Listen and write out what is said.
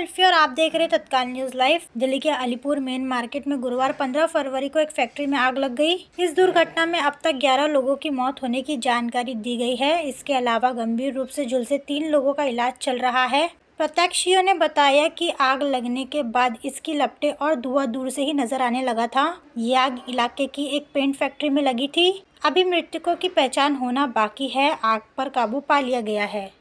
अल्फी और आप देख रहे हैं तत्काल न्यूज लाइव दिल्ली के अलीपुर मेन मार्केट में गुरुवार 15 फरवरी को एक फैक्ट्री में आग लग गई इस दुर्घटना में अब तक 11 लोगों की मौत होने की जानकारी दी गई है इसके अलावा गंभीर रूप से झुलसे तीन लोगों का इलाज चल रहा है प्रत्यक्षियों ने बताया कि आग लगने के बाद इसकी लपटे और धुआं दूर से ही नजर आने लगा था ये आग इलाके की एक पेंट फैक्ट्री में लगी थी अभी मृतकों की पहचान होना बाकी है आग पर काबू पा लिया गया है